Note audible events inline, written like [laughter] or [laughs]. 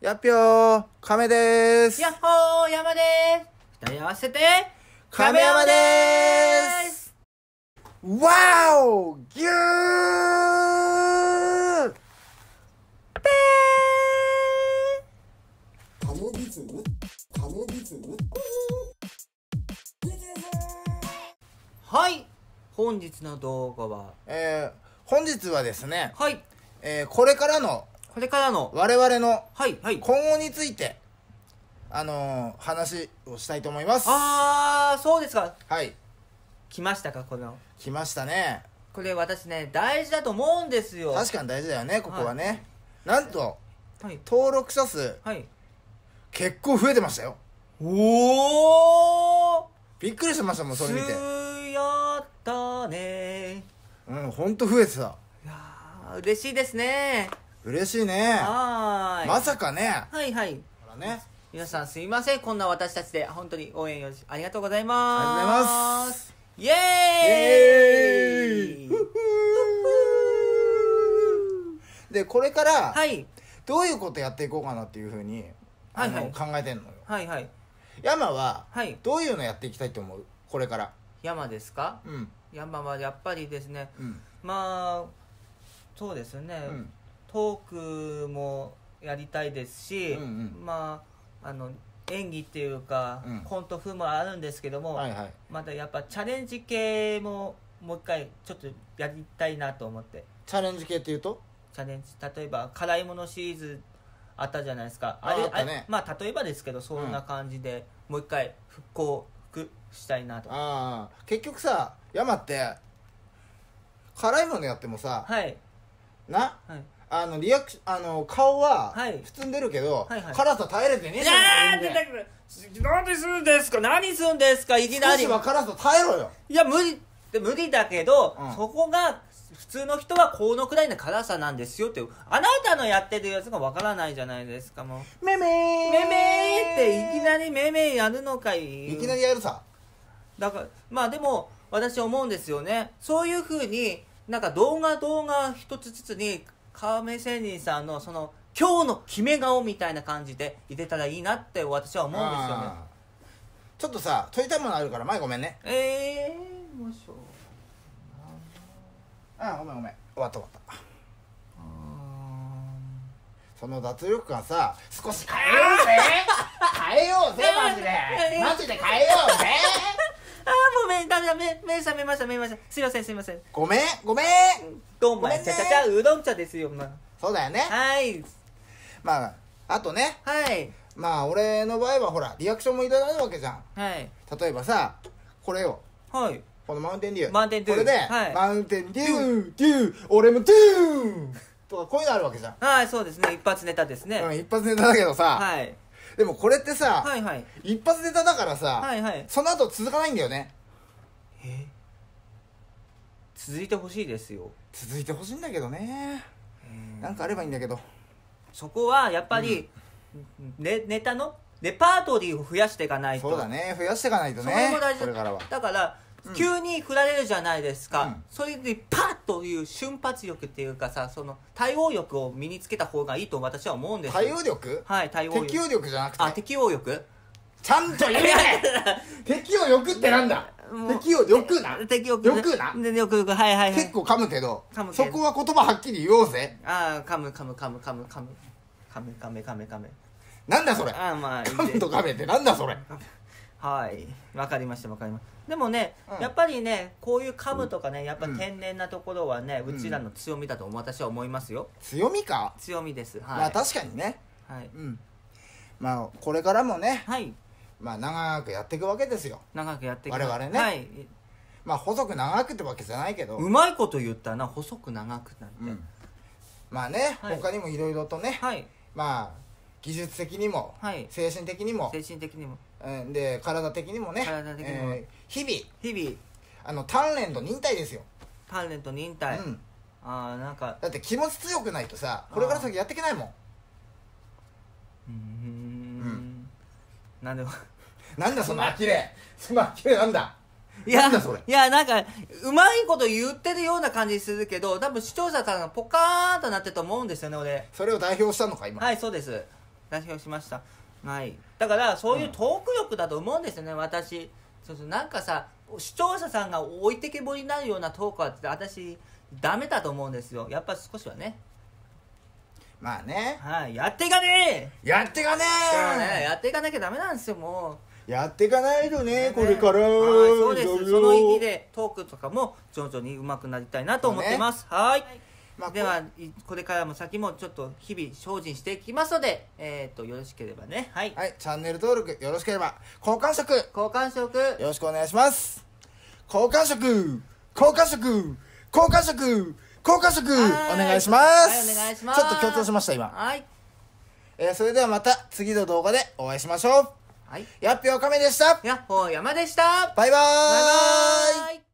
やっぴょー、亀でーす。やっほー、山でーす。二人合わせて、亀山でーす。わおぎゅーぺーカモズムカモズムはい、本日の動画はえー、本日はですね、はい。えー、これからのこれからの我々の今後について、あのー、話をしたいと思いますああそうですかはい来ましたかこの来ましたねこれ私ね大事だと思うんですよ確かに大事だよねここはね、はい、なんと、はい、登録者数、はい、結構増えてましたよおおびっくりしましたもんそれ見てやったねうんほんと増えてたいや嬉しいですね嬉しいねはいまさかねはいはいほらね皆さんすいませんこんな私たちで本当に応援よろしくありがとうございあますイエーイでこれからはいどういうことやっていこうかなっていうふうにはい考えてんのよはいはい山ははいどういうのやっていきたいと思うこれから山ですかうん山はやっぱりですねまあそうですね、うんトークもやりたいですし、うんうん、まああの演技っていうか、うんコント風もあるんですけども、はいはいまたやっぱチャレンジ系ももう一回ちょっとやりたいなと思ってチャレンジ系っていうとチャレンジ例えば辛いものシリーズあったじゃないですかああれあったねれまあ例えばですけどそんな感じで、もう一回復興復したいなとああ結局さ山って辛いものやってもさはいなはいあのリアクシあの顔は普通に出るけど、はいはい辛さ耐えれてねえじゃんー、だ何するんですか何するんですかいきな少り。しは辛さ耐えろよいや、無理、で無理だけど、うんそこが、普通の人はこのくらいの辛さなんですよって、あなたのやってるやつがわからないじゃないですか、もめめーめめーって、いきなりめめーやるのかい。いきなりやるさだからまあでも私思うんですよねそういうふうになんか動画動画一つずつに川目仙人さんのその今日の決め顔みたいな感じで入れたらいいなって私は思うんですよねちょっとさ撮りたいものあるから前ごめんねええー、もしょうあごめんごめん終わった終わったその脱力感さ少し変えようぜ [laughs] 変えようぜマジでマジで変えようぜさめ目、覚めました、目覚めました。すいません、すいません。ごめん、ごめん。どうもちゃちゃちゃ、うどん茶ですよ、まあ。そうだよね。はい。まあ、あとね。はい。まあ、俺の場合はほら、リアクションもいただくわけじゃん。はい。例えばさ、これよ。はい。このマウンテンデュー。マウンテンデュー。これで、はい、マウンテンデュー、デュー、俺もデューとか、こういうのあるわけじゃん。はい、そうですね。一発ネタですね。うん、一発ネタだけどさ。はい。でもこれってさ、はいはい、一発ネタだからさ、はいはい、その後続かないんだよね。続いてほしいですよ続いてほしいんだけどねなんかあればいいんだけどそこはやっぱり、ね、ネタのレパートリーを増やしていかないとそうだね増やしていかないとねそれも大事だから急に振られるじゃないですか、うん、それでパッという瞬発力っていうかさその対応力を身につけた方がいいと私は思うんです対応力はい対応力適応力じゃなくてあ適応力ちゃんと言え適応力ってなんだ敵をよくな適よくなでよくよくはいはいはい結構噛むけどそこは言葉はっきり言おうぜああ噛む噛む噛む噛む噛む噛む噛む噛む噛むなんだそれあまあ噛むと噛めってなんだそれはいわかりましたわかりましたでもね、やっぱりねこういう噛むとかねやっぱ天然なところはね、うちらの強みだと私は思いますよ、強みか強みですはい、まあ確かにねはい、うん、まあこれからもねはいまあ、長くやっていくわけですよ長くやっていく我々ね、はい、まあ細く長くってわけじゃないけどうまいこと言ったな細く長くなんて、うん、まあね、はい、他にもいろいろとね、はい、まあ技術的にも、はい、精神的にも精神的にも、うん、で体的にもね体的にも、えー、日々日々あの鍛錬と忍耐ですよ鍛錬と忍耐、うん、ああんかだって気持ち強くないとさこれから先やっていけないもんなんでもなんだそのきれ [laughs] そのきれなんだいや、なんだそれいや、なんか、うまいこと言ってるような感じするけど、多分視聴者からポカーンとなってると思うんですよね、俺。それを代表したのか今はい、そうです。代表しました。はい。だから、そういうトーク力だと思うんですよね、私。そうそう、なんかさ、視聴者さんが置いてけぼりになるようなトークは、私、ダメだと思うんですよ。やっぱ少しはね。まあね。はい、やっていかねえやっていかねえやっていかなきゃダメなんですよ、もう。やっていかないとね、ねこれから。そうです。その意味でトークとかも徐々に上手くなりたいなと思ってます。ね、はい。まあ、ではこれからも先もちょっと日々精進していきますので、えーと、よろしければね、はい、はい、チャンネル登録よろしければ好感触好感触よろしくお願いします好感触好感触好感触高加速お願いします、はい、お願いしますちょっと共調しました今はい、えー、それではまた次の動画でお会いしましょうはいやっぴょうかめでしたやっほー山でしたバイバーイバイバーイ